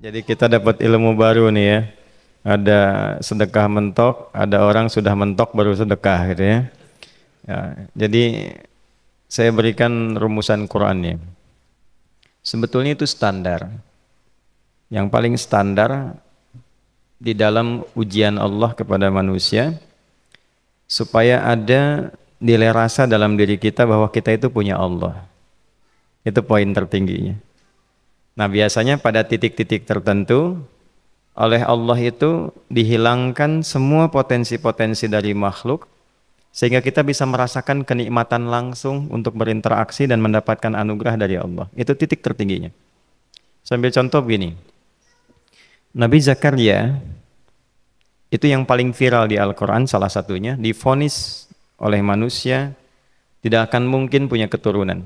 Jadi kita dapat ilmu baru nih ya. Ada sedekah mentok, ada orang sudah mentok baru sedekah gitu ya. ya jadi saya berikan rumusan Qurannya. Sebetulnya itu standar. Yang paling standar di dalam ujian Allah kepada manusia supaya ada nilai rasa dalam diri kita bahwa kita itu punya Allah. Itu poin tertingginya. Nah biasanya pada titik-titik tertentu oleh Allah itu dihilangkan semua potensi-potensi dari makhluk sehingga kita bisa merasakan kenikmatan langsung untuk berinteraksi dan mendapatkan anugerah dari Allah. Itu titik tertingginya. Sambil contoh begini, Nabi Zakaria itu yang paling viral di Al-Quran salah satunya, difonis oleh manusia tidak akan mungkin punya keturunan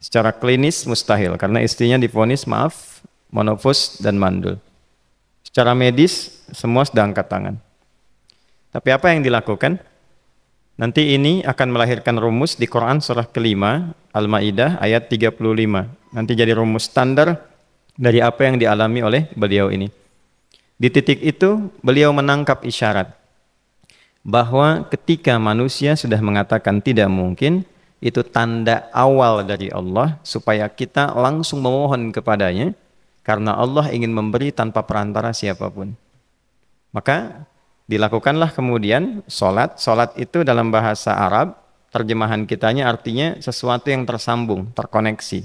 Secara klinis mustahil karena istrinya difonis maaf monofus dan mandul. Secara medis semua sedang angkat tangan. Tapi apa yang dilakukan? Nanti ini akan melahirkan rumus di Quran surah kelima Al-Maidah ayat 35. Nanti jadi rumus standar dari apa yang dialami oleh beliau ini. Di titik itu beliau menangkap isyarat bahwa ketika manusia sudah mengatakan tidak mungkin, itu tanda awal dari Allah supaya kita langsung memohon kepadanya karena Allah ingin memberi tanpa perantara siapapun. Maka dilakukanlah kemudian solat. Solat itu dalam bahasa Arab terjemahan kitanya artinya sesuatu yang tersambung, terkoneksi.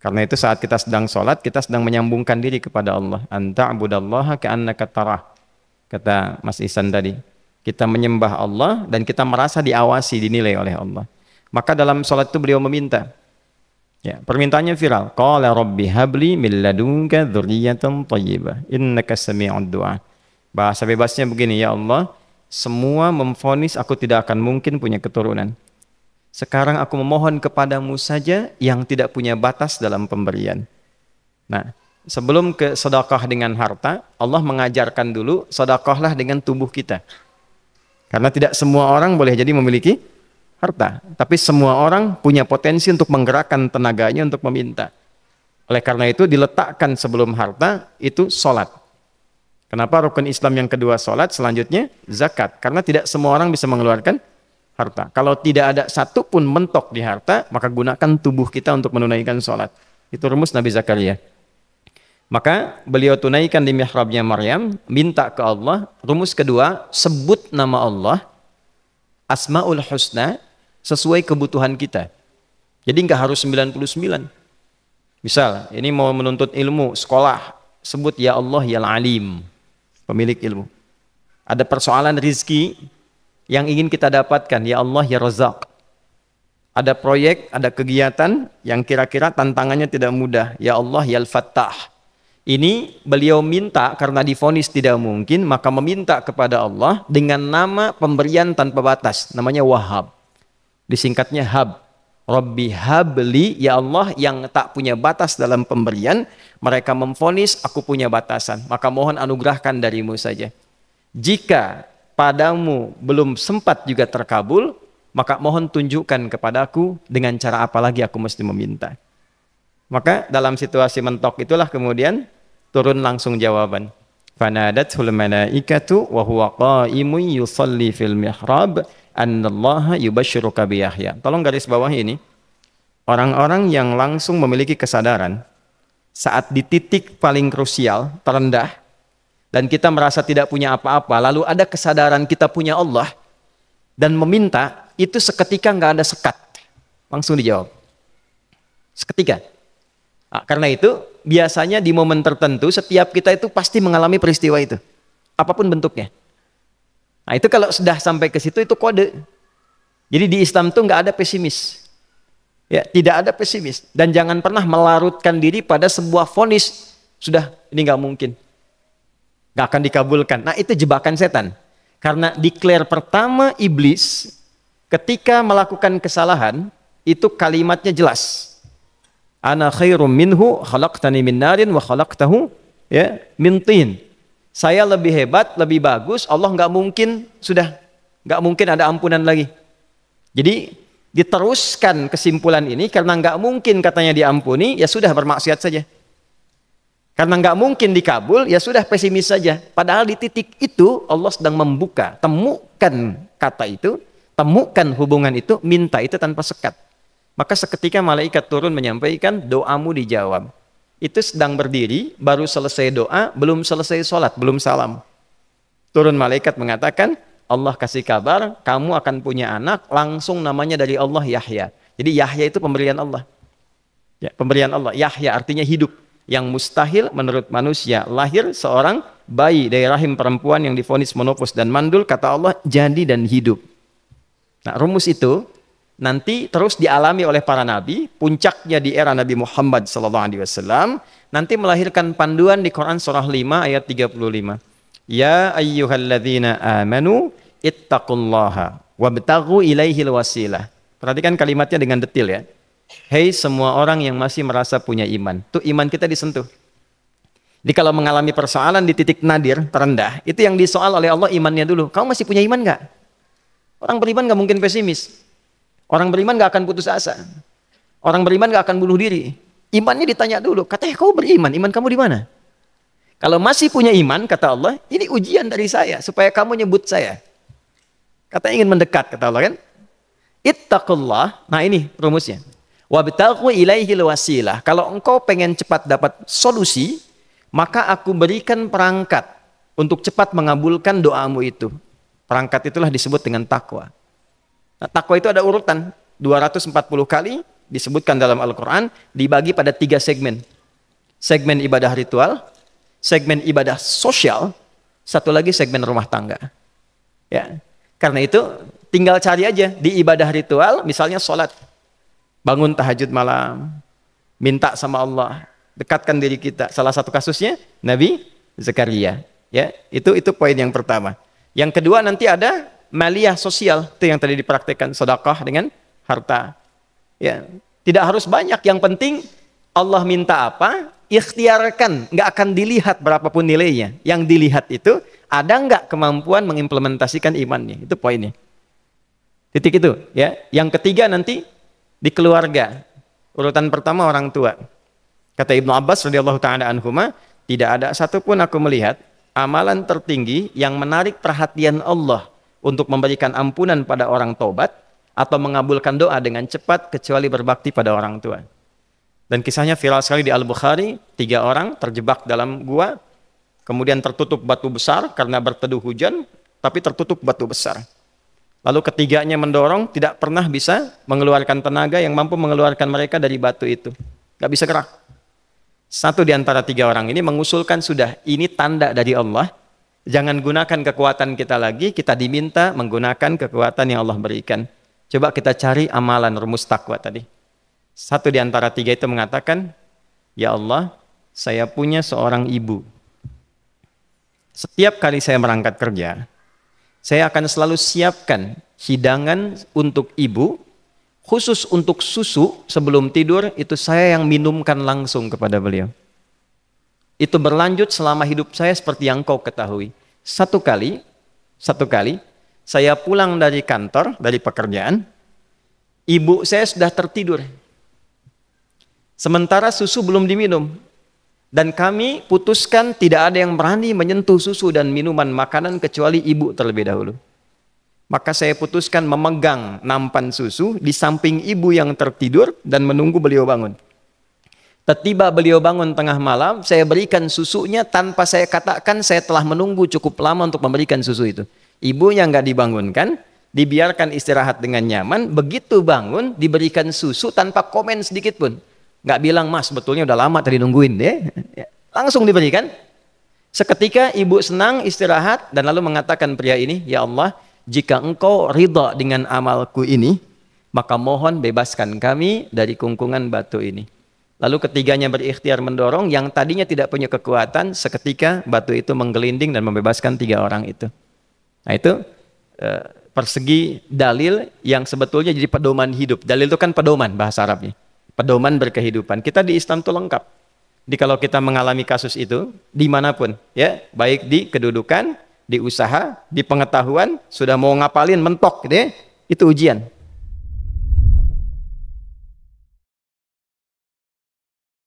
Karena itu saat kita sedang solat kita sedang menyambungkan diri kepada Allah. Anta abudallaha ka'annaka tarah. Kata Mas Isan tadi. Kita menyembah Allah dan kita merasa diawasi, dinilai oleh Allah. Maka dalam salat itu beliau meminta. Ya, permintaannya viral. Qala rabbi habli min ladunka dzurriyyatan thayyibah innaka samii'ud du'a. Bahasa bebasnya begini, ya Allah, semua memfonis aku tidak akan mungkin punya keturunan. Sekarang aku memohon kepadamu saja yang tidak punya batas dalam pemberian. Nah, sebelum ke sedekah dengan harta, Allah mengajarkan dulu sedekahlah dengan tubuh kita. Karena tidak semua orang boleh jadi memiliki harta, tapi semua orang punya potensi untuk menggerakkan tenaganya untuk meminta. Oleh karena itu diletakkan sebelum harta itu solat. Kenapa rukun Islam yang kedua solat, selanjutnya zakat. Karena tidak semua orang bisa mengeluarkan harta. Kalau tidak ada satu pun mentok di harta, maka gunakan tubuh kita untuk menunaikan solat. Itu rumus Nabi Zakaria. Maka beliau tunaikan di mihrabnya Maryam, minta ke Allah. Rumus kedua, sebut nama Allah Asmaul Husna sesuai kebutuhan kita. Jadi nggak harus 99. Misal, ini mau menuntut ilmu, sekolah, sebut ya Allah ya alim, pemilik ilmu. Ada persoalan rizki yang ingin kita dapatkan, ya Allah ya razak. Ada proyek, ada kegiatan yang kira-kira tantangannya tidak mudah, ya Allah ya al-fattah ini beliau minta karena difonis tidak mungkin, maka meminta kepada Allah dengan nama pemberian tanpa batas, namanya Wahab. Disingkatnya Hab. Rabbi habli ya Allah yang tak punya batas dalam pemberian, mereka memfonis aku punya batasan, maka mohon anugerahkan darimu saja. Jika padamu belum sempat juga terkabul, maka mohon tunjukkan kepadaku dengan cara apa lagi aku mesti meminta. Maka dalam situasi mentok itulah kemudian turun langsung jawaban fanadatul malaikatu wa huwa qaimun yusalli fil mihrab annallaha yubashshiruka bi Yahya tolong garis bawah ini orang-orang yang langsung memiliki kesadaran saat di titik paling krusial terendah dan kita merasa tidak punya apa-apa lalu ada kesadaran kita punya Allah dan meminta itu seketika nggak ada sekat langsung dijawab seketika Nah, karena itu biasanya di momen tertentu setiap kita itu pasti mengalami peristiwa itu. Apapun bentuknya. Nah itu kalau sudah sampai ke situ itu kode. Jadi di Islam tuh nggak ada pesimis. Ya, tidak ada pesimis dan jangan pernah melarutkan diri pada sebuah fonis sudah ini nggak mungkin nggak akan dikabulkan. Nah itu jebakan setan karena declare pertama iblis ketika melakukan kesalahan itu kalimatnya jelas Ana khairum minhu khalaqtani min narin wa khalaqtahu ya min tin. Saya lebih hebat, lebih bagus. Allah nggak mungkin sudah nggak mungkin ada ampunan lagi. Jadi diteruskan kesimpulan ini karena nggak mungkin katanya diampuni, ya sudah bermaksiat saja. Karena nggak mungkin dikabul, ya sudah pesimis saja. Padahal di titik itu Allah sedang membuka, temukan kata itu, temukan hubungan itu, minta itu tanpa sekat. Maka seketika malaikat turun menyampaikan doamu dijawab. Itu sedang berdiri, baru selesai doa, belum selesai sholat, belum salam. Turun malaikat mengatakan, Allah kasih kabar, kamu akan punya anak, langsung namanya dari Allah Yahya. Jadi Yahya itu pemberian Allah. Ya, pemberian Allah, Yahya artinya hidup. Yang mustahil menurut manusia, lahir seorang bayi dari rahim perempuan yang difonis monopos dan mandul, kata Allah, jadi dan hidup. Nah rumus itu nanti terus dialami oleh para nabi, puncaknya di era Nabi Muhammad sallallahu alaihi wasallam, nanti melahirkan panduan di Quran surah 5 ayat 35. Ya ayyuhalladzina amanu ittaqullaha wabtaghu ilaihil wasilah. Perhatikan kalimatnya dengan detail ya. Hei semua orang yang masih merasa punya iman. Tuh iman kita disentuh. Jadi kalau mengalami persoalan di titik nadir, terendah, itu yang disoal oleh Allah imannya dulu. Kamu masih punya iman nggak? Orang beriman nggak mungkin pesimis. Orang beriman gak akan putus asa. Orang beriman gak akan bunuh diri. Imannya ditanya dulu. Katanya kau beriman, iman kamu di mana? Kalau masih punya iman, kata Allah, ini ujian dari saya supaya kamu nyebut saya. Kata ingin mendekat, kata Allah kan? Ittaqullah. Nah ini rumusnya. Wabtaghu ilaihi wasilah. Kalau engkau pengen cepat dapat solusi, maka aku berikan perangkat untuk cepat mengabulkan doamu itu. Perangkat itulah disebut dengan takwa. Nah, takwa itu ada urutan 240 kali disebutkan dalam Al-Quran dibagi pada tiga segmen. Segmen ibadah ritual, segmen ibadah sosial, satu lagi segmen rumah tangga. Ya, karena itu tinggal cari aja di ibadah ritual, misalnya sholat, bangun tahajud malam, minta sama Allah, dekatkan diri kita. Salah satu kasusnya Nabi Zakaria. Ya, itu itu poin yang pertama. Yang kedua nanti ada maliyah sosial itu yang tadi dipraktekkan sedekah dengan harta. Ya, tidak harus banyak, yang penting Allah minta apa, ikhtiarkan, nggak akan dilihat berapapun nilainya. Yang dilihat itu ada nggak kemampuan mengimplementasikan imannya. Itu poinnya. Titik itu, ya. Yang ketiga nanti di keluarga. Urutan pertama orang tua. Kata Ibnu Abbas radhiyallahu taala anhuma, tidak ada satupun aku melihat amalan tertinggi yang menarik perhatian Allah untuk memberikan ampunan pada orang tobat atau mengabulkan doa dengan cepat kecuali berbakti pada orang tua. Dan kisahnya viral sekali di Al-Bukhari, tiga orang terjebak dalam gua, kemudian tertutup batu besar karena berteduh hujan, tapi tertutup batu besar. Lalu ketiganya mendorong, tidak pernah bisa mengeluarkan tenaga yang mampu mengeluarkan mereka dari batu itu. Gak bisa gerak. Satu di antara tiga orang ini mengusulkan sudah, ini tanda dari Allah Jangan gunakan kekuatan kita lagi, kita diminta menggunakan kekuatan yang Allah berikan. Coba kita cari amalan rumus takwa tadi. Satu di antara tiga itu mengatakan, Ya Allah, saya punya seorang ibu. Setiap kali saya berangkat kerja, saya akan selalu siapkan hidangan untuk ibu, khusus untuk susu sebelum tidur, itu saya yang minumkan langsung kepada beliau. Itu berlanjut selama hidup saya seperti yang kau ketahui. Satu kali, satu kali saya pulang dari kantor, dari pekerjaan, ibu saya sudah tertidur. Sementara susu belum diminum. Dan kami putuskan tidak ada yang berani menyentuh susu dan minuman makanan kecuali ibu terlebih dahulu. Maka saya putuskan memegang nampan susu di samping ibu yang tertidur dan menunggu beliau bangun. Tiba beliau bangun tengah malam, saya berikan susunya tanpa saya katakan saya telah menunggu cukup lama untuk memberikan susu itu. Ibunya nggak dibangunkan, dibiarkan istirahat dengan nyaman, begitu bangun diberikan susu tanpa komen sedikit pun. Nggak bilang, mas betulnya udah lama tadi nungguin deh. Ya, langsung diberikan. Seketika ibu senang istirahat dan lalu mengatakan pria ini, Ya Allah, jika engkau ridha dengan amalku ini, maka mohon bebaskan kami dari kungkungan batu ini. Lalu ketiganya berikhtiar mendorong yang tadinya tidak punya kekuatan seketika batu itu menggelinding dan membebaskan tiga orang itu. Nah itu eh, persegi dalil yang sebetulnya jadi pedoman hidup. Dalil itu kan pedoman bahasa Arabnya. Pedoman berkehidupan. Kita di Islam itu lengkap. Jadi kalau kita mengalami kasus itu dimanapun ya baik di kedudukan, di usaha, di pengetahuan sudah mau ngapalin mentok deh gitu ya, itu ujian.